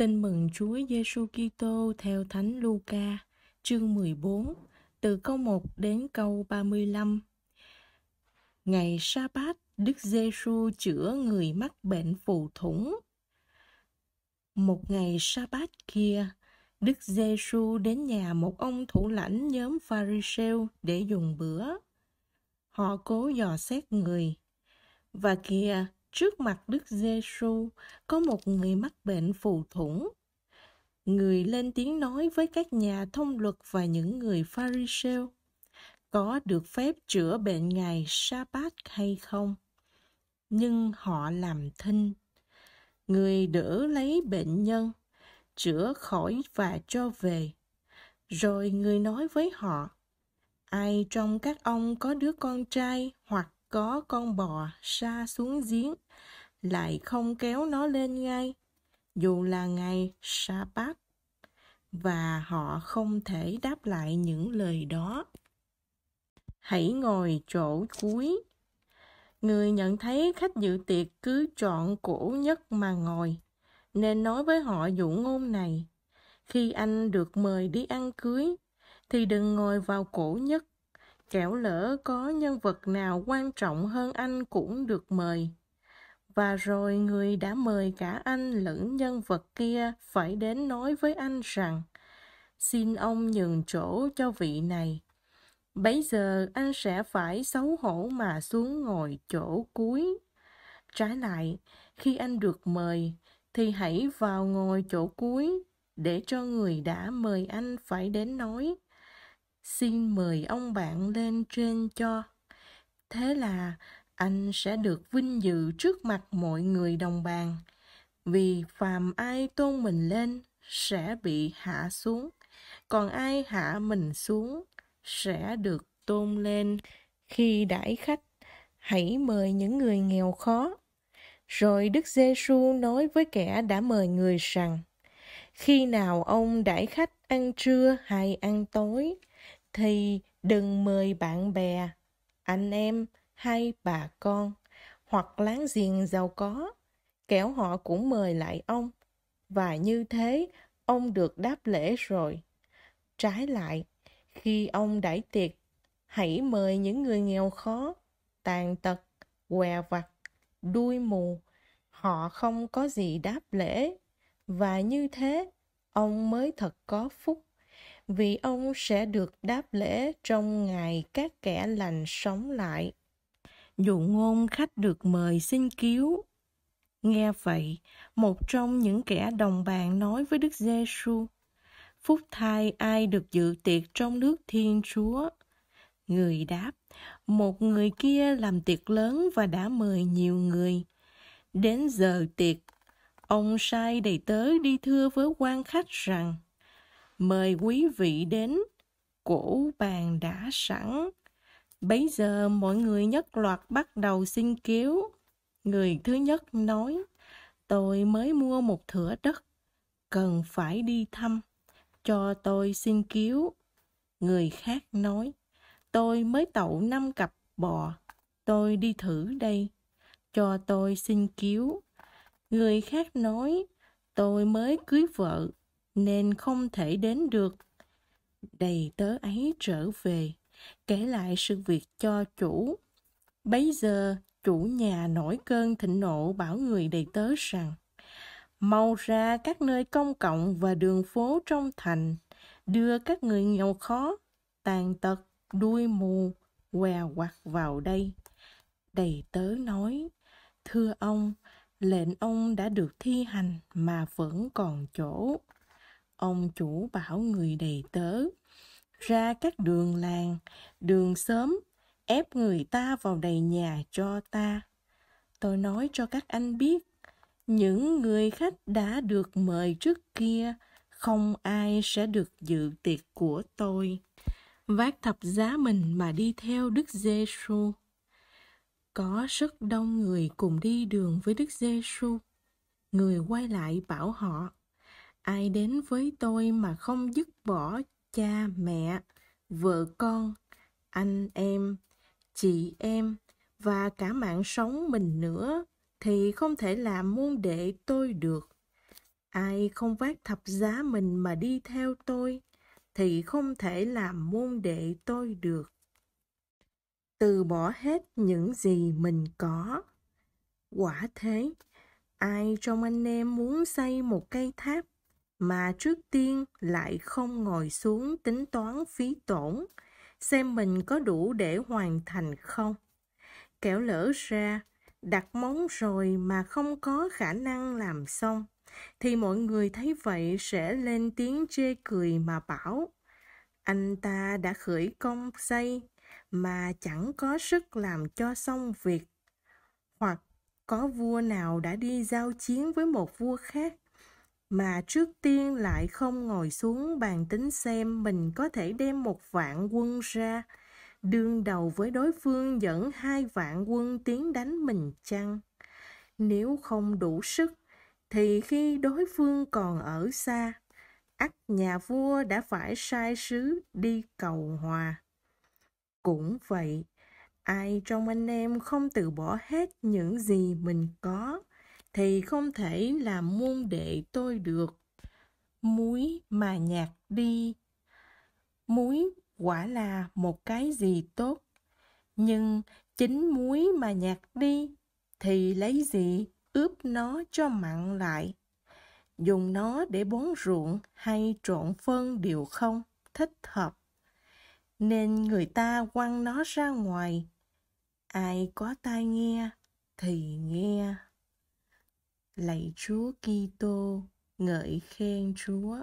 Tin mừng Chúa Giêsu Kitô theo Thánh Luca, chương 14, từ câu 1 đến câu 35. Ngày sa bát Đức Giêsu chữa người mắc bệnh phù thủng. Một ngày sa bát kia, Đức Giêsu đến nhà một ông thủ lãnh nhóm Pharisêu để dùng bữa. Họ cố dò xét người. Và kìa, trước mặt Đức Giêsu có một người mắc bệnh phù thủng. Người lên tiếng nói với các nhà thông luật và những người Pharisêu có được phép chữa bệnh ngài sa bát hay không nhưng họ làm thinh người đỡ lấy bệnh nhân chữa khỏi và cho về rồi người nói với họ ai trong các ông có đứa con trai hoặc có con bò sa xuống giếng lại không kéo nó lên ngay dù là ngày sa bát và họ không thể đáp lại những lời đó hãy ngồi chỗ cuối người nhận thấy khách dự tiệc cứ chọn cổ nhất mà ngồi nên nói với họ dụ ngôn này khi anh được mời đi ăn cưới thì đừng ngồi vào cổ nhất kẻo lỡ có nhân vật nào quan trọng hơn anh cũng được mời và rồi người đã mời cả anh lẫn nhân vật kia phải đến nói với anh rằng xin ông nhường chỗ cho vị này bây giờ anh sẽ phải xấu hổ mà xuống ngồi chỗ cuối trái lại khi anh được mời thì hãy vào ngồi chỗ cuối để cho người đã mời anh phải đến nói xin mời ông bạn lên trên cho thế là anh sẽ được vinh dự trước mặt mọi người đồng bàn vì phàm ai tôn mình lên sẽ bị hạ xuống còn ai hạ mình xuống sẽ được tôn lên khi đãi khách hãy mời những người nghèo khó rồi đức giêsu nói với kẻ đã mời người rằng khi nào ông đãi khách ăn trưa hay ăn tối thì đừng mời bạn bè anh em hay bà con hoặc láng giềng giàu có kẻo họ cũng mời lại ông và như thế ông được đáp lễ rồi trái lại khi ông đãi tiệc hãy mời những người nghèo khó tàn tật què vặt đuôi mù họ không có gì đáp lễ và như thế ông mới thật có phúc vì ông sẽ được đáp lễ trong ngày các kẻ lành sống lại. Dụ ngôn khách được mời xin cứu. Nghe vậy, một trong những kẻ đồng bàn nói với Đức Giêsu: Phúc thay ai được dự tiệc trong nước Thiên Chúa. Người đáp: Một người kia làm tiệc lớn và đã mời nhiều người. Đến giờ tiệc, ông sai đầy tớ đi thưa với quan khách rằng: mời quý vị đến cổ bàn đã sẵn. Bấy giờ mọi người nhất loạt bắt đầu xin cứu. Người thứ nhất nói, tôi mới mua một thửa đất, cần phải đi thăm, cho tôi xin cứu. Người khác nói, tôi mới tậu năm cặp bò, tôi đi thử đây, cho tôi xin cứu. Người khác nói, tôi mới cưới vợ, nên không thể đến được. Đầy tớ ấy trở về, kể lại sự việc cho chủ. Bấy giờ, chủ nhà nổi cơn thịnh nộ bảo người đầy tớ rằng mau ra các nơi công cộng và đường phố trong thành, đưa các người nghèo khó, tàn tật, đuôi mù, què quặt vào đây. Đầy tớ nói, thưa ông, lệnh ông đã được thi hành mà vẫn còn chỗ ông chủ bảo người đầy tớ ra các đường làng đường xóm ép người ta vào đầy nhà cho ta tôi nói cho các anh biết những người khách đã được mời trước kia không ai sẽ được dự tiệc của tôi vác thập giá mình mà đi theo đức giê xu có rất đông người cùng đi đường với đức giê xu người quay lại bảo họ ai đến với tôi mà không dứt bỏ cha mẹ vợ con anh em chị em và cả mạng sống mình nữa thì không thể làm môn đệ tôi được ai không vác thập giá mình mà đi theo tôi thì không thể làm môn đệ tôi được từ bỏ hết những gì mình có quả thế ai trong anh em muốn xây một cây tháp mà trước tiên lại không ngồi xuống tính toán phí tổn xem mình có đủ để hoàn thành không kẻo lỡ ra đặt móng rồi mà không có khả năng làm xong thì mọi người thấy vậy sẽ lên tiếng chê cười mà bảo anh ta đã khởi công xây mà chẳng có sức làm cho xong việc hoặc có vua nào đã đi giao chiến với một vua khác mà trước tiên lại không ngồi xuống bàn tính xem mình có thể đem một vạn quân ra đương đầu với đối phương dẫn hai vạn quân tiến đánh mình chăng nếu không đủ sức thì khi đối phương còn ở xa ắt nhà vua đã phải sai sứ đi cầu hòa cũng vậy ai trong anh em không từ bỏ hết những gì mình có thì không thể làm môn đệ tôi được muối mà nhạt đi muối quả là một cái gì tốt nhưng chính muối mà nhạt đi thì lấy gì ướp nó cho mặn lại dùng nó để bón ruộng hay trộn phân đều không thích hợp nên người ta quăng nó ra ngoài ai có tai nghe thì nghe lạy Chúa Kitô ngợi khen Chúa